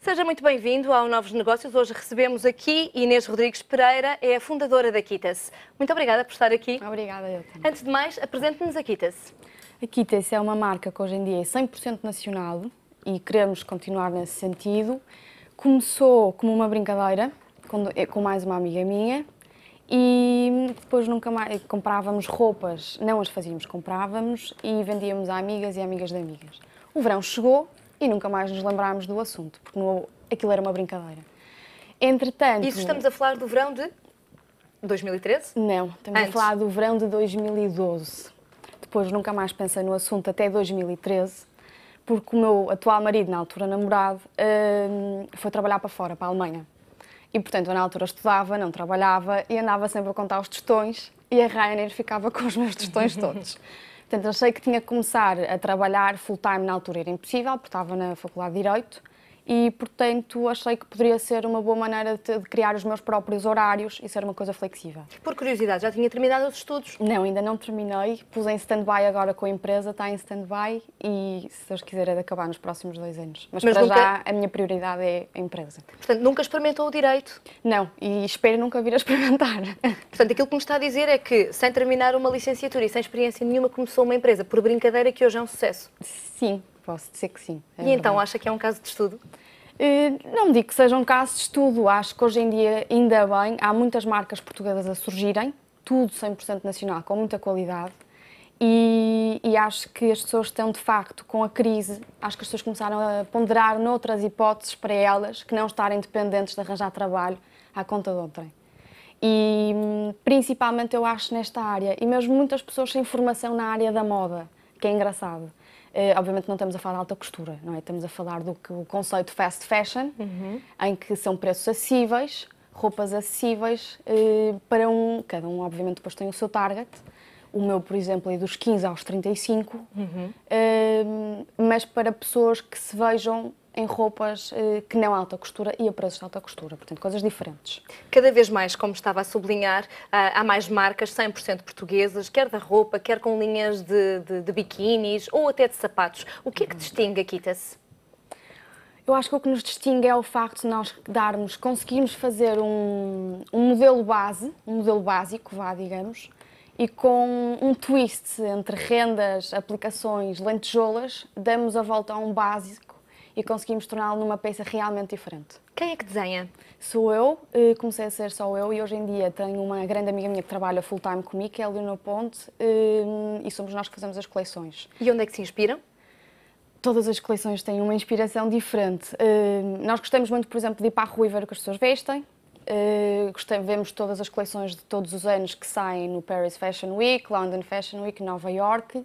Seja muito bem-vindo ao Novos Negócios. Hoje recebemos aqui Inês Rodrigues Pereira, é a fundadora da Quitas. Muito obrigada por estar aqui. Obrigada, eu também. Antes de mais, apresente-nos a Quitas. A Quitas é uma marca que hoje em dia é 100% nacional e queremos continuar nesse sentido. Começou como uma brincadeira é com mais uma amiga minha e depois nunca mais comprávamos roupas, não as fazíamos, comprávamos e vendíamos a amigas e amigas de amigas. O verão chegou e nunca mais nos lembrámos do assunto, porque não, aquilo era uma brincadeira. Entretanto. Isso estamos a falar do verão de 2013? Não, estamos Antes. a falar do verão de 2012. Depois nunca mais pensei no assunto até 2013, porque o meu atual marido, na altura namorado, hum, foi trabalhar para fora, para a Alemanha. E portanto, eu na altura estudava, não trabalhava e andava sempre a contar os tostões e a Rainer ficava com os meus tostões todos. Portanto, achei que tinha que começar a trabalhar full-time na altura, era impossível, porque estava na Faculdade de Direito e, portanto, achei que poderia ser uma boa maneira de, de, criar os meus próprios horários e ser uma coisa flexível. Por curiosidade, já tinha terminado os estudos? Não, ainda não terminei. Pus em stand-by agora com a empresa, está em stand-by e, se Deus quiser, é de acabar nos próximos dois anos. Mas, Mas para nunca... já, a minha prioridade é a empresa. Portanto, nunca experimentou o direito? Não, e espero nunca vir a experimentar. Portanto, aquilo que me está a dizer é que, sem terminar uma licenciatura e sem experiência nenhuma, começou uma empresa, por brincadeira, que hoje é um sucesso. Sim, posso dizer que sim. É e então acha que é um caso de estudo? Eh, não digo que seja um caso de estudo, acho que hoje em dia, ainda bem, há muitas marcas portuguesas a surgirem, tudo 100% nacional, com muita qualidade, e, e, acho que as pessoas estão de facto com a crise, acho que as pessoas começaram a ponderar noutras hipóteses para elas que não estarem dependentes de arranjar trabalho à conta de outrem. E principalmente eu acho nesta área, e mesmo muitas pessoas sem formação na área da moda, que é engraçado. Eh, obviamente não estamos a falar de alta costura, não é? Estamos a falar do que o conceito fast fashion, uhum. em que são preços acessíveis, roupas acessíveis eh, para um, cada um obviamente depois tem o seu target. O meu, por exemplo, é dos 15 aos 35, uhum. Ehm, mas para pessoas que se vejam em roupas eh, que não alta costura e a preços de alta costura, portanto, coisas diferentes. Cada vez mais, como estava a sublinhar, ah, há mais marcas 100% portuguesas, quer da roupa, quer com linhas de, de, de ou até de sapatos. O que é que uhum. distingue a se Eu acho que o que nos distingue é o facto de nós darmos, conseguirmos fazer um, um modelo base, um modelo básico, vá, digamos, e com um twist entre rendas, aplicações, lentejoulas, damos a volta a um básico e conseguimos torná-lo numa peça realmente diferente. Quem é que desenha? Sou eu, eh, comecei a ser só eu e hoje em dia tenho uma grande amiga minha que trabalha full-time comigo, que é a Leonor Ponte, eh, e somos nós que fazemos as coleções. E onde é que se inspiram? todas as coleções têm uma inspiração diferente. Eh, nós gostamos muito, por exemplo, de ir para a rua e ver o que as pessoas vestem. gostamos, vemos todas as coleções de todos os anos que saem no Paris Fashion Week, London Fashion Week, Nova York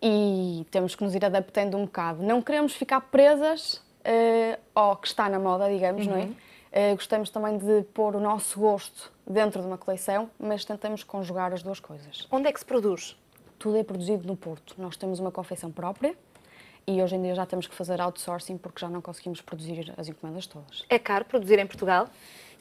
e temos que nos ir adaptando um bocado. Não queremos ficar presas uh, ao que está na moda, digamos, uhum. não é? Uh, gostamos também de pôr o nosso gosto dentro de uma coleção, mas tentamos conjugar as duas coisas. Onde é que se produz? Tudo é produzido no Porto. Nós temos uma confecção própria e hoje em dia já temos que fazer outsourcing porque já não conseguimos produzir as encomendas todas. É caro produzir em Portugal?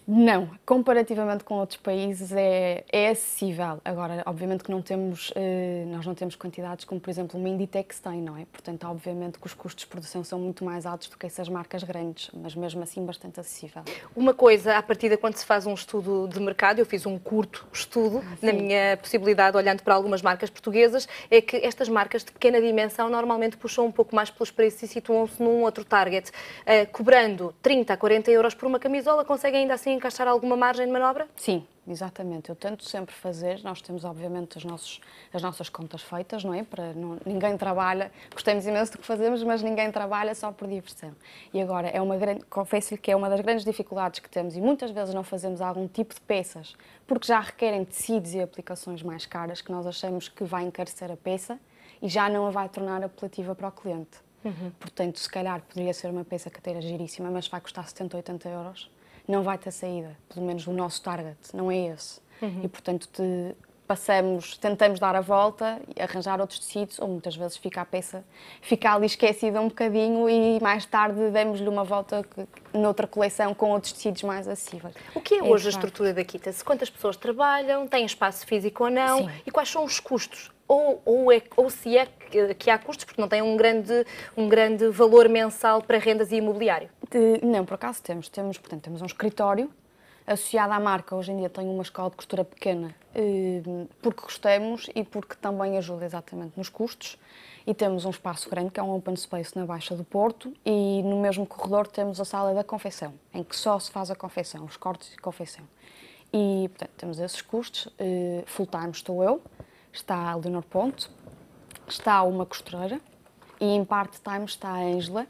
Não, comparativamente com outros países é, é acessível. Agora, obviamente que não temos, eh, nós não temos quantidades como, por exemplo, uma Inditex tem, não é? Portanto, obviamente que os custos de produção são muito mais altos do que essas marcas grandes, mas mesmo assim bastante acessível. Uma coisa, a partir de quando se faz um estudo de mercado, eu fiz um curto estudo, ah, Sim. na minha possibilidade, olhando para algumas marcas portuguesas, é que estas marcas de pequena dimensão normalmente puxam um pouco mais pelos preços e situam-se num outro target. Eh, cobrando 30 a 40 euros por uma camisola, conseguem ainda assim encaixar alguma margem de manobra? Sim, exatamente. Eu tento sempre fazer. Nós temos, obviamente, nossos, as nossas contas feitas, não é? Para não, ninguém trabalha. Gostamos imenso do que fazemos, mas ninguém trabalha só por diversão. E agora, é uma grande, confesso-lhe que é uma das grandes dificuldades que temos e muitas vezes não fazemos algum tipo de peças porque já requerem tecidos e aplicações mais caras que nós achamos que vai encarecer a peça e já não a vai tornar apelativa para o cliente. Uhum. Portanto, se calhar poderia ser uma peça que cateira giríssima, mas vai custar 70, 80 euros não vai ter saída. Pelo menos o nosso target não é esse. Uhum. E, portanto, te passamos, tentamos dar a volta, arranjar outros tecidos, ou muitas vezes fica a peça, fica ali esquecida um bocadinho e mais tarde damos-lhe uma volta que, noutra coleção com outros tecidos mais acessíveis. O que é, é hoje a estrutura da Quita? Se quantas pessoas trabalham, tem espaço físico ou não Sim. e quais são os custos ou, ou, é, ou se é que, que há custos, porque não tem um grande, um grande valor mensal para rendas e imobiliário? De, não, por acaso temos. Temos, portanto, temos um escritório associado à marca. Hoje em dia tem uma escola de costura pequena, eh, porque gostamos e porque também ajuda exatamente nos custos. E temos um espaço grande, que é um open space na Baixa do Porto, e no mesmo corredor temos a sala da confecção, em que só se faz a confecção, os cortes de confecção. E, portanto, temos esses custos. Eh, Full-time estou eu, está a Leonor Ponto, está uma costureira e em part-time está a Angela,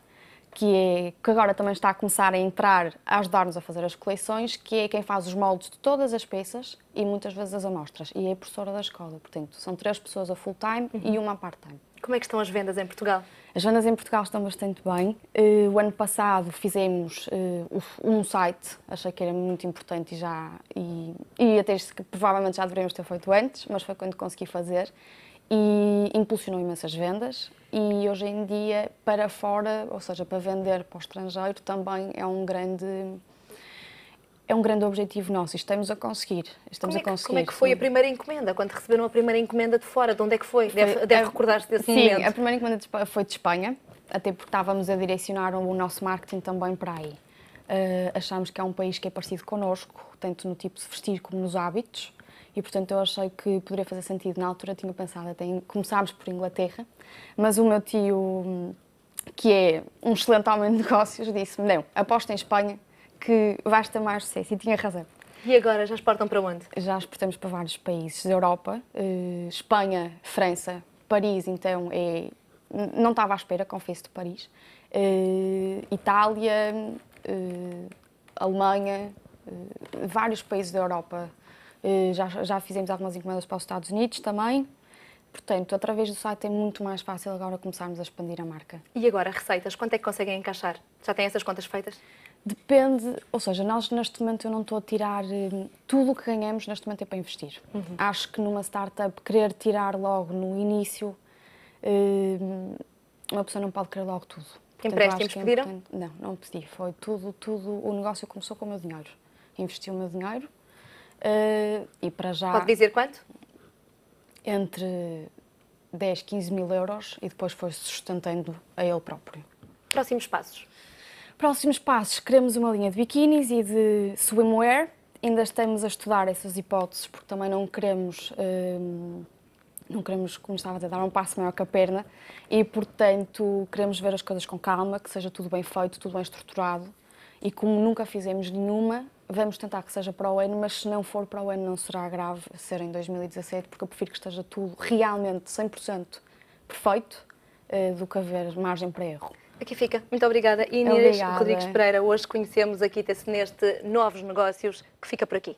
que, é, que agora também está a começar a entrar a ajudar-nos a fazer as coleções, que é quem faz os moldes de todas as peças e muitas vezes as amostras. E é professora da escola, portanto, são três pessoas a full-time uhum. e uma part-time. Como é que estão as vendas em Portugal? As vendas em Portugal estão bastante bem. Uh, o ano passado fizemos uh, um site, achei que era muito importante e já e, e até que provavelmente já deveríamos ter feito antes, mas foi quando consegui fazer e impulsionou imensas vendas e hoje em dia para fora, ou seja, para vender para o estrangeiro também é um grande é um grande objetivo nosso e estamos a conseguir. Estamos como, é que, a conseguir. como é que foi a primeira encomenda? Quando receberam a primeira encomenda de fora, de onde é que foi? Deve, foi, deve recordar-se desse sim, momento. Sim, a primeira encomenda de, foi de Espanha, até porque estávamos a direcionar o nosso marketing também para aí. Uh, eh, achamos que é um país que é parecido connosco, tanto no tipo de vestir como nos hábitos, e portanto eu achei que poderia fazer sentido. Na altura tinha pensado até em começarmos por Inglaterra, mas o meu tio, que é um excelente homem de negócios, disse-me: não, aposta em Espanha que vais ter mais sucesso. E tinha razão. E agora, já exportam para onde? Já exportamos para vários países da Europa, eh, Espanha, França, Paris, então é... Não estava à espera, confesso, de Paris. Eh, Itália, eh, Alemanha, vários países da Europa. já, já fizemos algumas encomendas para os Estados Unidos também. Portanto, através do site é muito mais fácil agora começarmos a expandir a marca. E agora, receitas, quanto é que conseguem encaixar? Já têm essas contas feitas? Depende, ou seja, nós neste momento eu não estou a tirar hum, tudo o que ganhamos neste momento é para investir. Uhum. Acho que numa startup querer tirar logo no início hum, uma pessoa não pode querer logo tudo. Empréstimos que é pediram? Não, não pedi. Foi tudo, tudo. O negócio começou com o meu dinheiro. Investi o meu dinheiro hum, e para já. Pode dizer quanto? Entre 10, 15 mil euros e depois foi sustentando a ele próprio. Próximos passos. Próximos passos, queremos uma linha de biquínis e de swimwear. Ainda estamos a estudar essas hipóteses porque também não queremos, hum, não queremos, como estava a dizer, dar um passo maior que a perna e, portanto, queremos ver as coisas com calma, que seja tudo bem feito, tudo bem estruturado. E como nunca fizemos nenhuma, vamos tentar que seja para o ano, mas se não for para o ano não será grave ser em 2017, porque eu prefiro que esteja tudo realmente 100% perfeito eh, do que haver margem para erro. Aqui fica. Muito obrigada. Inês obrigada. Rodrigues Pereira, hoje conhecemos aqui neste Novos Negócios, que fica por aqui.